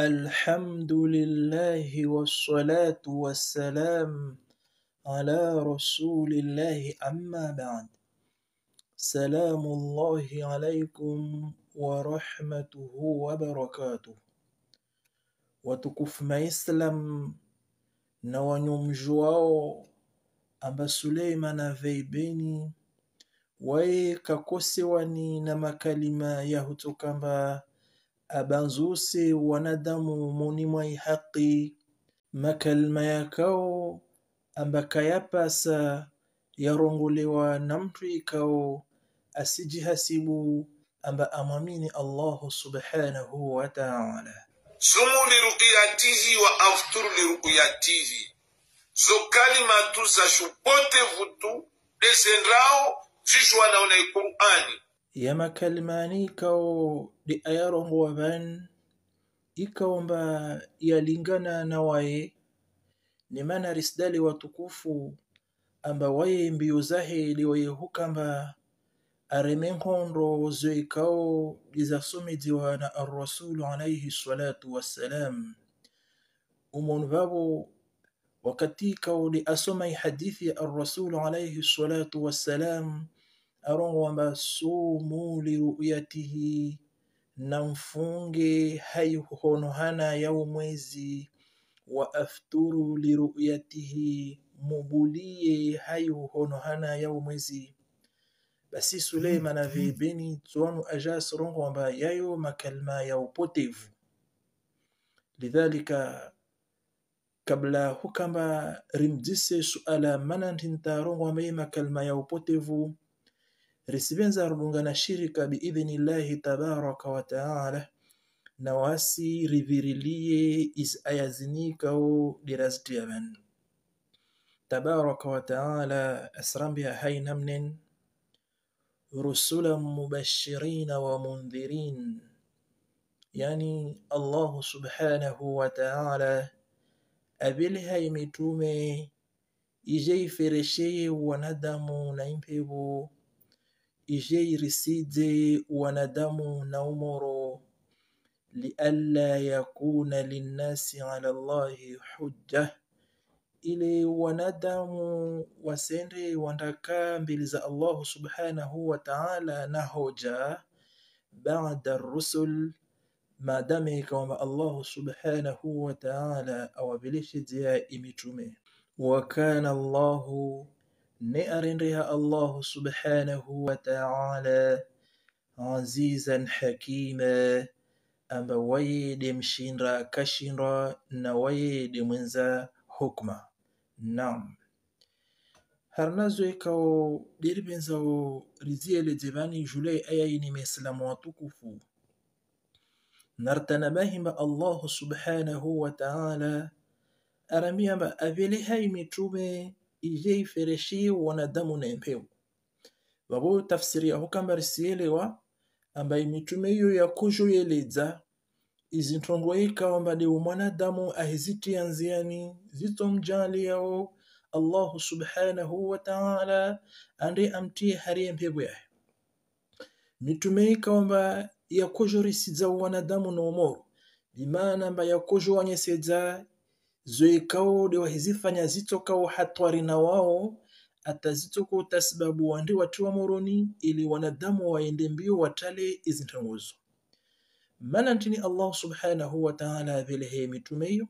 الحمد لله والصلاة والسلام على رسول الله أما بعد سلام الله عليكم ورحمته وبركاته وتكف ما يسلم نوانيوم جواو أبا سليمان في بيني ويكا كوسواني نما كلمة يهتو abanzuse wanadamu munimwa ihaqi makalma yakao ambakayapasa yarongolewa na mtu ikao asijihasibu amba amwamini allahu subhanahu wa taala sumu lirukiyatihi wa afturu lirukiyatihi so kalima tu za shupote vutu desendrao zishwana na qurani yama kalmani ikawo di ayarongo wa banu ikawo mba yalingana na waye ni mana risdali watukufu amba waye mbiyu zahe liwayehuka mba areme nkhondo zoikawo lizasumidziwa na arrasulu alaihi salatu wassalam umunu vavo wakati ikawo li asoma ihadithi ya arrasulu alaihi salatu wassalam arongwa li liruyatihi na mfunge hana yau mwezi wa afturu liruyatihi mubulie hana yau mwezi basi Suleiman mm-hmm. avebeni tswanu aja sorongwamba yayo makalma ya upotevu lidhalika kabla hukamba rimdise suala manantintarongwamba ye makalma ya upotevu rubunga na shirika biidhnillahi tabaraka wataala na wasi riviriliye is ayazinikao dirasdiyaman tabaraka wataala asrambiya hainamnen rusula mubashirina wa mundhirin yani allahu subhanahu wataala abilhay mitume ijeiferesheye wanadamu na impevu إجيرسيدي ونادموا نومرو لئلا يكون للناس على الله حجة ili wanadamu wasende wandakaa mbele za allahu subhanahu wa taala na hoja bada rusul maadame kwamba allahu subhanahu wa taala awabilishe jia imitume wakana allahu نئرنها الله سبحانه وتعالى عزيزا حكيما أبوي دمشينرا كشينرا نوي دمنزا حكمة نعم هرنزوي كو ديربنزو رزي لجباني جولي أيين مسلم وتكفو نرتنا بهم الله سبحانه وتعالى أرميا بأبيلي هاي متروبي ijeifereshi wanadamu neempewo wabo tafsiri yaho kamba risiyelewa ambaye mitume iyo yakujoyeledza izi nthongwe ikawamba ndiwo mwanadamu anziani zitomjali yao allahu subhanahu wataala andi amtiye hari mphepo yahe mitume ikawamba yakujorisidza wanadamu noomoro bimaana mba yakujowanyesedzza zoyekawo dewahizifanya zitokawo hatwari na wao atazitoko tasibabu wande watiwa moroni ili wanadamu waende mbio watale izi mana ntini allah subhanahu wataala avilehe mitumeyo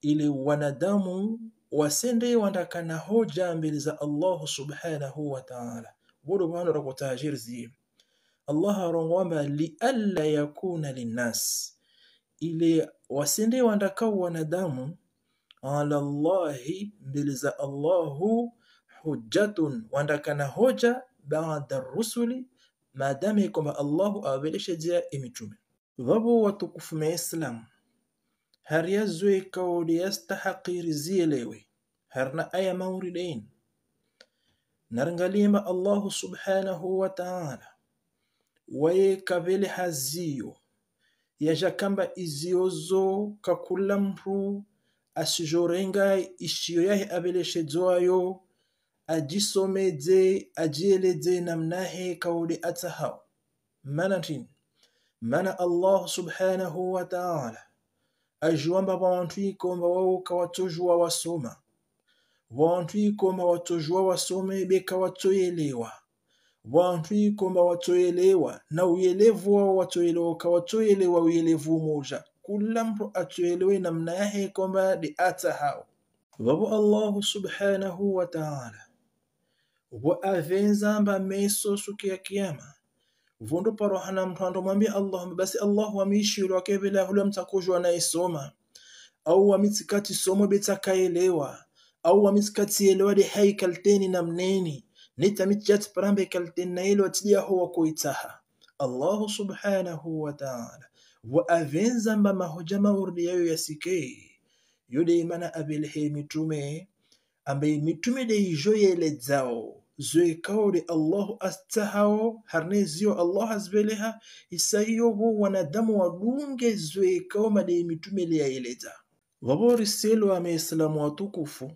ili wanadamu wasende wandakana hoja mbele za allah subhanahu wataala bodo bano rakotajir zie allah arongwamba lialla yakuna linnas ili wasende wandakao wanadamu ala llahi, mbele za Allahu hujjatun, wandakana hoja baada rusuli, maadamu kwamba Allahu jia imitume vabo watukufu maislamu har yazwe kauli yastahaqiri zielewe harna aya mauridain narangalima Allahu subhanahu wa ta'ala waye kavele haziyo yaja kamba iziyozo kakula mru ashijorenga ishiyo yahe ajisomeze ajieleze namnahe kauli atahau mana ntini mana allah subhanahu wa taala ajiwamba bantu ikomba wawuka watojwa wasoma bantu ikomba watojwa wasome beka watoyelewa bantu ikomba watoyelewa na uyelevu wao watoyelewa kawatoyelewa uyelevu umoja kula mtu atuelewe namna yake kwamba di atahao vavo allahu subhanahu wa ta'ala avenza avenzamba meso suki ya kiyama vundo parohana mtu andomwambia allahuma basi allahu wamiishilwa kevela hula mtakujwa isoma au wamitsikati somo betakaelewa au wamitsikati elewa di hai kalteni na mneni mitjat parambe kalteni na elewa huwa kuitaha allahu subhanahu wa ta'ala maurdi yayo ya sike yode imana abelehe mitume ambaye mitume deijo yeledzawo zoekawode allahu astahao harne ziyo allahu azbeleha hiyo bo wanadamu wadunge zoekawo madei mitume wabori selu ame islamu watukufu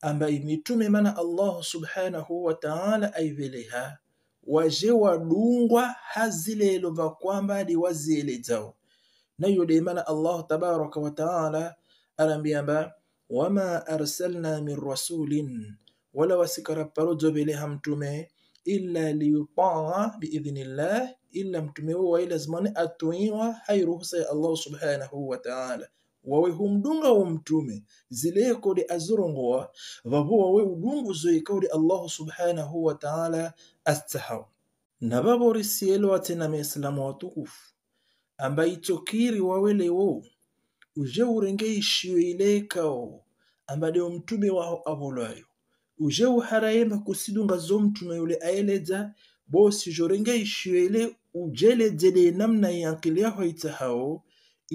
ambaye mitume mana allahu subhanahu wataala aiveleha waje wadungwa hazilelo vakwamba na nayo daimana allahu tabaraka wataala alambiamba wama arsalna min rasulin wala jobele mtume illa liyutaa biidhnillah illa mtume ila wailazimani atuiwa hai ruhusa ya allahu subhanahu wataala wa mtume zilekode azirongowa vavo wawe udungu udunguzo ikawde allahu subhanahu wataala astahawu na vavorisielo atena wa watukufu amba itokiri lewo uje urenge ishiyo amba ambadeo mtume waho avolwayo uje uharayema kusidunga zo mtume yule ayeledza bosi jorenge ishiyo ile ujeledzele namna yankileaho itahao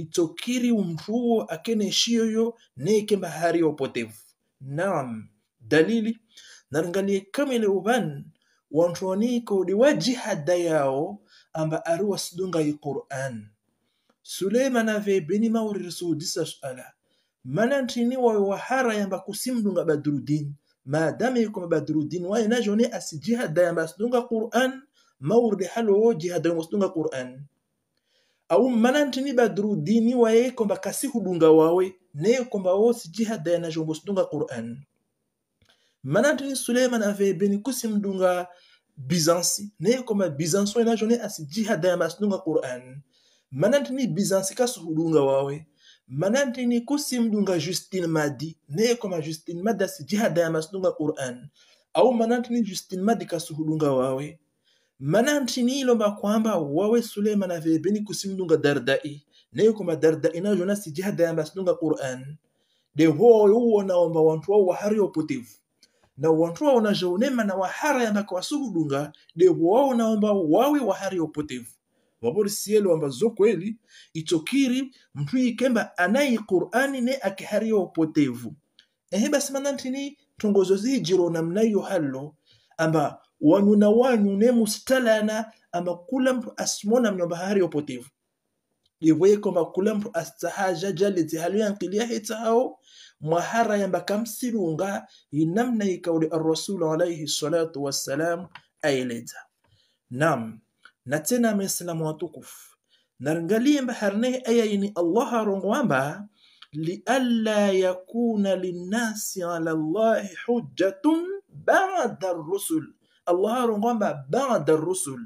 itokiri umruo akeneshiyoyo nekemba hari ya naam dalili narangalie kama ile uban wantroniko liwajiha dayao amba aruwa sudunga yi qur'an na vee beni mawririsu disa shuala. manantini wayo wahara yamba kusimdunga badrudin maadama yikoma badrudin waye asi asijiha yamba sudunga qur'an mawridi halowo jiha dayongo sidunga qur'an au manantini badru dini waye komba kasi hudunga wawe neyo komba wo sijihada yanajombo sidunga quran manantini suleiman ave beni kusi mdunga bizansi neyo komba bizanso yanajone asi jihada yama sidunga quran manantini bizansi kasi hudunga wawe manantini kusi mdunga justine madi neyo komba justine madi asi jihada yama sidunga quran au manantini justine madi kasi hudunga wawe manantini ilomba kwamba wawe suleiman aveye beni kusimdunga dardai nayo kuma dardai na jona si sijihada yamba sidunga qur'an de huo huo naomba wantu wao wahari upotevu na wantu wa na jaunema na wahara yamba kwa dunga de huo wamba wawe wahari upotevu wabori sielo wamba zo kweli itokiri mtu ikemba anayi qur'ani ne akihari upotevu ehe basi manantini tungozo zi jiro na yo hallo amba wanyuna wanyu ne mustalana ama kula mtu asimona mnyambahari upotevu ivweko makula mtu astahaja jaleti halu yankilia hetao mwahara yamba kamsirunga inamna ikauli arrasulu alaihi salatu wassalam aeleza nam na tena ameislamu watukufu naringalie ayaini aya ini allah arongwamba lialla yakuna linnasi ala llahi hujjatun bada rusul allah arongomba bada rusul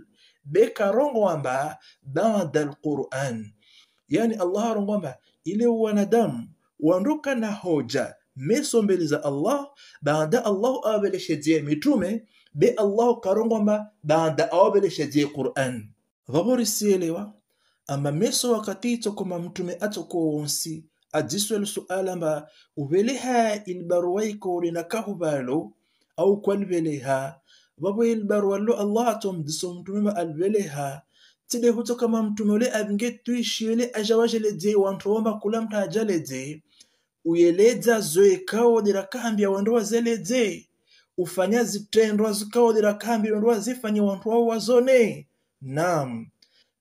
bekarongomba bada lquran yani allah arongomba ile wanadamu wanduka na hoja meso mbele za allah baada allahu awabeleshezie mitume be allahu karongomba baada awabeleshezie quran vavorisielewa ama meso wakati itokoma mtume atokoonsi adziswele suala mba uveleha na linakahuvalo au kwaliveleha wawilbar wallo allah atom diso mtume ma alwele ha tide huto kama mtume ule avinge tuishiele ajawajele wantoomba kula mta ajale de uyeledza zoe kao ya wandowa zele de ufanya zitendwa zikao kambi wandowa zifanye wantu wao wazone nam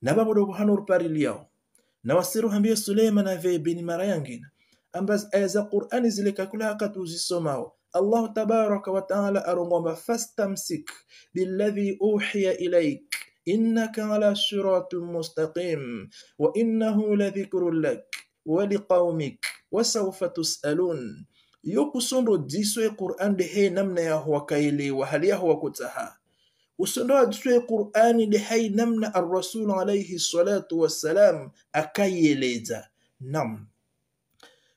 navabodogo hano rupariliao na wasiru hambie suleimana ve bini mara yangina ambaz aya za qur'ani zile kakula hakatuzisomao الله تبارك وتعالى أرغم فاستمسك بالذي أوحي إليك إنك على صراط مستقيم وإنه لذكر لك ولقومك وسوف تسألون يقصن رجيسو قرآن دهي نمنا يهو كيلي وهل يهو كتها وسنرد سوى قرآن لحي نمنا الرسول عليه الصلاة والسلام أكيلي ذا نم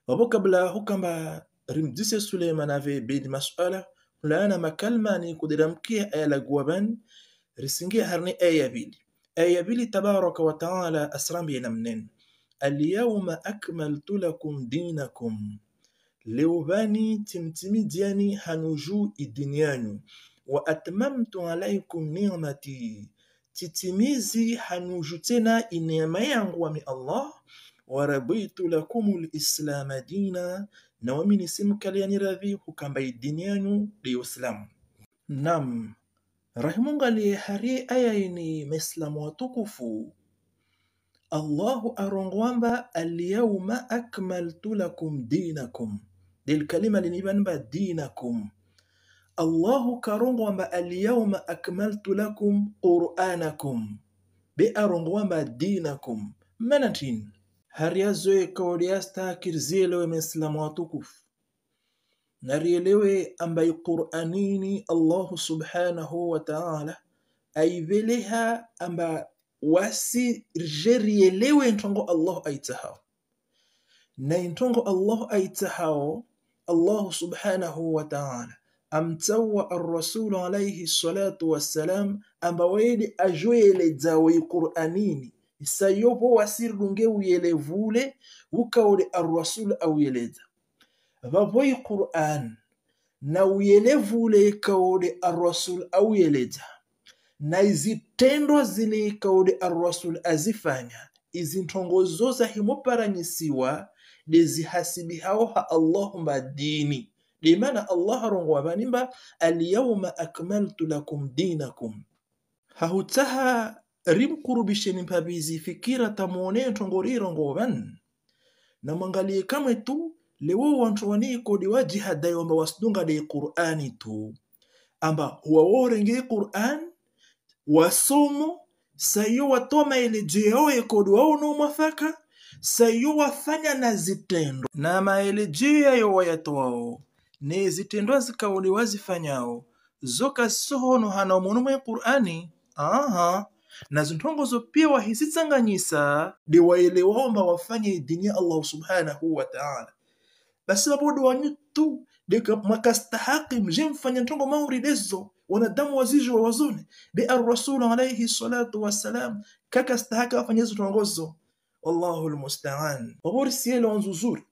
وبقبله كما رم دس سليمان في بيد مسألة لا أنا ما كلماني كدرم كي أي لجوابن رسنجي هرني أي بيلي أي بيلي تبارك وتعالى أسرام بينمنن اليوم أكملت لكم دينكم لو باني تمتمي دياني هنجو الدنياني وأتممت عليكم نعمتي تتميزي هنجو تنا إنما ينغوى من الله وربيت لكم الإسلام دينا na simu kali ya niradhi hukamba idini yanyu liuslamu nam rahimunga li hari aya ini meslamu watukufu allahu arongwamba alyauma akmaltu lakum dinakum dil kalima li nibanba dinakum allahu karongwamba alyauma akmaltu lakum qur'anakum be arongwamba dinakum manatin hariazoe kaoliasta kirzelewe maislamu watukufu na rielewe ambaye Qur'anini Allahu subhanahu wa ta'ala aiveleha amba wasi rjerielewe ntongo Allahu aitahao na ntongo Allahu aitahao Allahu subhanahu wa ta'ala amtawa ar-rasul alayhi salatu wassalam amba wedi ajwele zawe Qur'anini isayopo wasirlunge uyelevule ukaule arrasul auyeleza vavoyi quran na uyelevule ikaule arrasul auyeleza na izitendwa zile ikaule arrasul azifanya izinthongozo zahimuparanyisiwa hao ha allahu madini limana allah arongowa vanimba alyauma akmaltu lakum dinakum hahutaha rimkurubisheni mpabizi fikira tamuone ntongoriro na mangalie kama tu lewo wanthu kodi wa jihadai wasdunga de qur'ani tu amba huwa waworengere qur'an wasomo sayo watoma jeo e kodi wa uno mafaka sayo wafanya na zitendo na maelejo yo wayatoao ne zitendo wazifanyao zoka sohono hana munumwe qur'ani aha nazo ntongozo pia wahizitsanganyisa ndiwaelewomba wafanye dini ya allahu subhanahu wataala basi tu wanyutu makastahaki mje mfanya ntongo mauridezo wanadamu wa wawazone de arrasulu alayhi salatu wassalam kakastahaka wafanye hizo zo wallahu lmustaan waborisiele wanzuzuri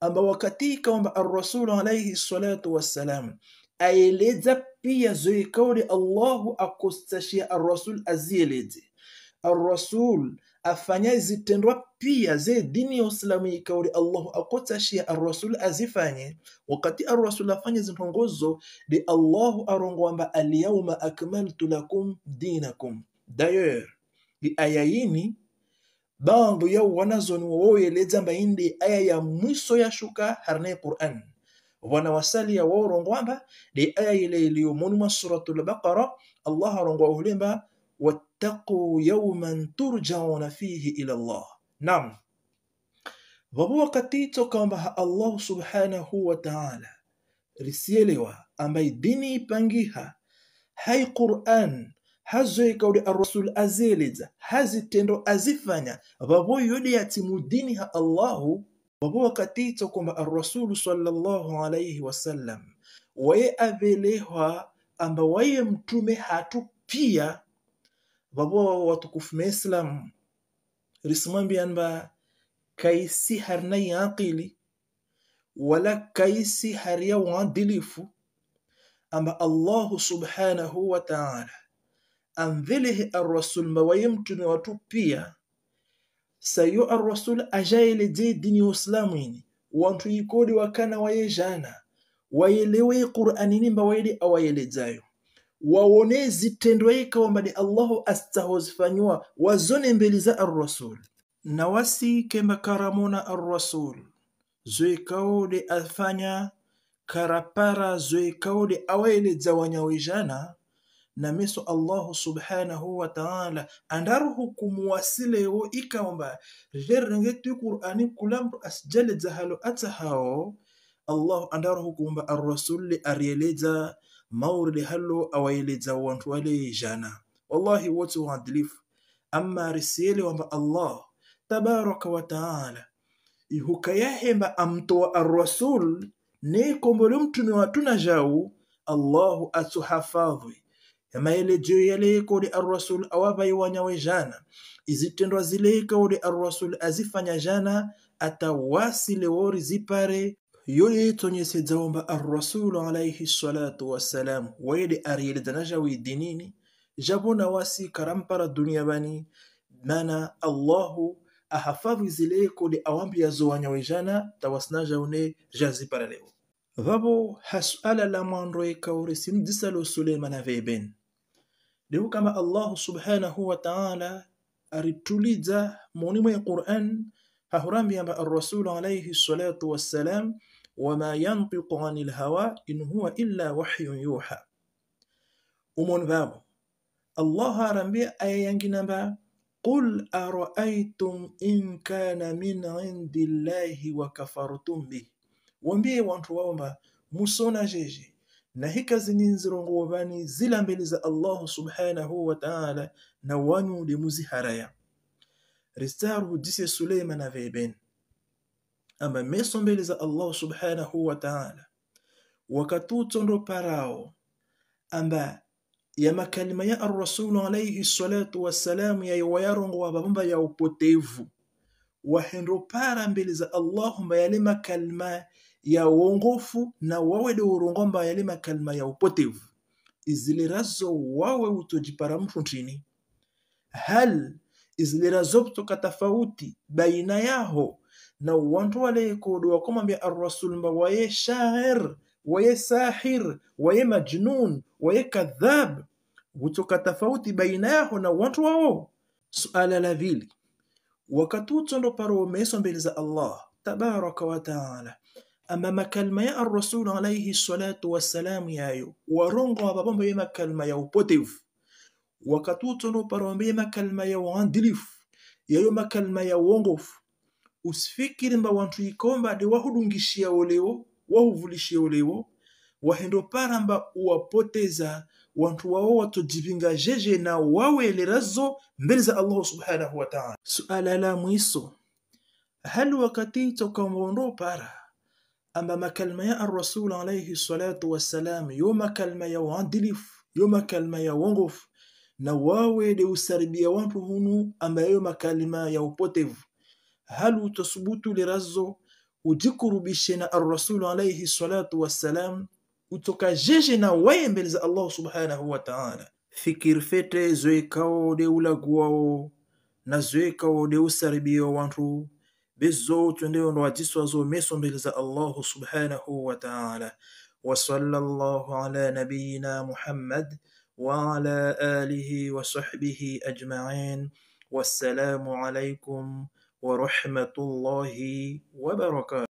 amba wakati kwamba arrasulu alayhi salatu wassalam aeleza pia zoe kauli Allahu akustashia arrasul azieleze arasul afanya zitendwa pia ze dini ya Uislamu ikauli Allahu akutashia arrasul azifanye wakati arasul afanye zinongozo de Allahu arongwamba alyauma akmaltu lakum dinakum dayer bi ayayini bandu yau wanazoni wawoyeleza mba indi aya ya mwiso ya shuka harne Qur'an wanawasalia worongwamba de aya ile iliyomunuma suratul baqara allah rongwa ulemba wattaqu yauman turjauna fihi ila Allah nam babu wakati tokaombaha allahu subhanahu wataala risielewa ambaye dini ipangiha hai quran hazoekaude arasul azeeleza hazitendo azifanya vavo yode yati ha allahu wabuwa katitso komba arrasulu sallallahu alaihi wasallam waye avelehwa amba waye mtume hatu pia wabuwa watukufu islamu risimambi anba kaisi harnai aqili wala kaisi hariya wadilifu amba allahu subhanahu wa taala anvelehe arrasul mawaye mtume watu pia sayo arrasul ajayeleze dini uslamu ini wantu yikode wakana wayejana wayelewe qur'anini awayele awayelezayo wawone zitendo yeka wambadi allahu astahozifanywa wazone mbeli za arrasul na wasi kemba karamona arrasul zoe kaode afanya karapara zoe kaode awayeledza wanyawejana nameso allahu subhanahu wa ta'ala andaruhu kumuwasilewo ikamba rjerenge tu qur'ani kulamtu asjaledza halo atsahawo allahu andaruhu kumba arrasuli arieleza maurili halo awayeledza wantu wale jana wallahi wote waadilifu amma risiyele wamba allah tabaraka wa ta'ala ihukayahemba amtowa rasul ne kombole mtume watuna jau allahu atuhafadhwe yama ele juu yaleka uli arrasul awavaiwanyawe jana izitendwa zileka uli arrasul azifanya jana atawasile wori zipare yoye tonyese dzaomba arrasulu alaihi salatu wassalam wayede ariyeledzana jawi dinini jabona wasi karampara dunia bani mana allahu ahafadhi zile kodi awambi yazowanya jana tawasna jaune jazipara leo vabo hasuala la mwandroe kaure simdisalo suleiman aveben Leo kama Allahu subhanahu wa ta'ala alituliza maonimo ya Qur'an, hahurambiyamba rasul alayhi salatu wassalam wama yantiqu anil hawa in huwa illa wahyun yuha umon vavo Allah arambi aya yangi namba qul ara'aytum in kana min indi llahi wa kafartum bih, wambie wantu waomba musona jeje na zila mbele za Allah subhanahu wa ta'ala na wanyu limuziharaya ristaruhudise suleimana vebeni mbele za Allah subhanahu wa ta'ala. Wakatu wakatutondo parao. amba ya makalima ya al-Rasulu alayhi salatu wa salamu wassalamu yayowayarongowa babumba ya upotevu wahendo para mbele za Allah mba yale makalima ya uongofu na wawe de urongomba yale makalima ya upotevu razo wawe utojipara mtu nchini hal razo kutoka tofauti baina yaho na wantu walekodo wakomwambia arrasul mba waye shair waye sahir waye majnun waye kadhab kutoka tofauti baina yaho na wantu wao suala la vili wakati utondo paro meso mbele za allah tabaraka wataala ama makalma ya arrasulu alaihi salatu wassalamu yayo warongo wapapambeye makalma ya upotevu wakatutono parambeye makalma ya uandilifu yayo makalma ya uongofu usifikiri mba wantu ikomba de wahudungishia olewo wahuvulishia olewo wahendo para mba uwapoteza wantu wao watojipinga jeje na wawelerazo mbele za allahu subhanahu wataala suala la mwiso hal wakati tokamwondo para amama makalma ya arrasul alayhi salatu wassalam yoma kalma ya uadilifu yo kalma ya uongofu na wawe usaribia watu hunu ambayo makalima ya upotevu hal utasubutu lirazo ujikurubishe na arrasulu alayhi salatu wassalam jeje na waye mbele za allah subhanahu wa taala fikir fete zoekao deulaguao na zoekao deusaribia wantu بزو بالزوت واتسوزو ميسون بلزا الله سبحانه وتعالى وصلى الله على نبينا محمد وعلى آله وصحبه أجمعين والسلام عليكم ورحمة الله وبركاته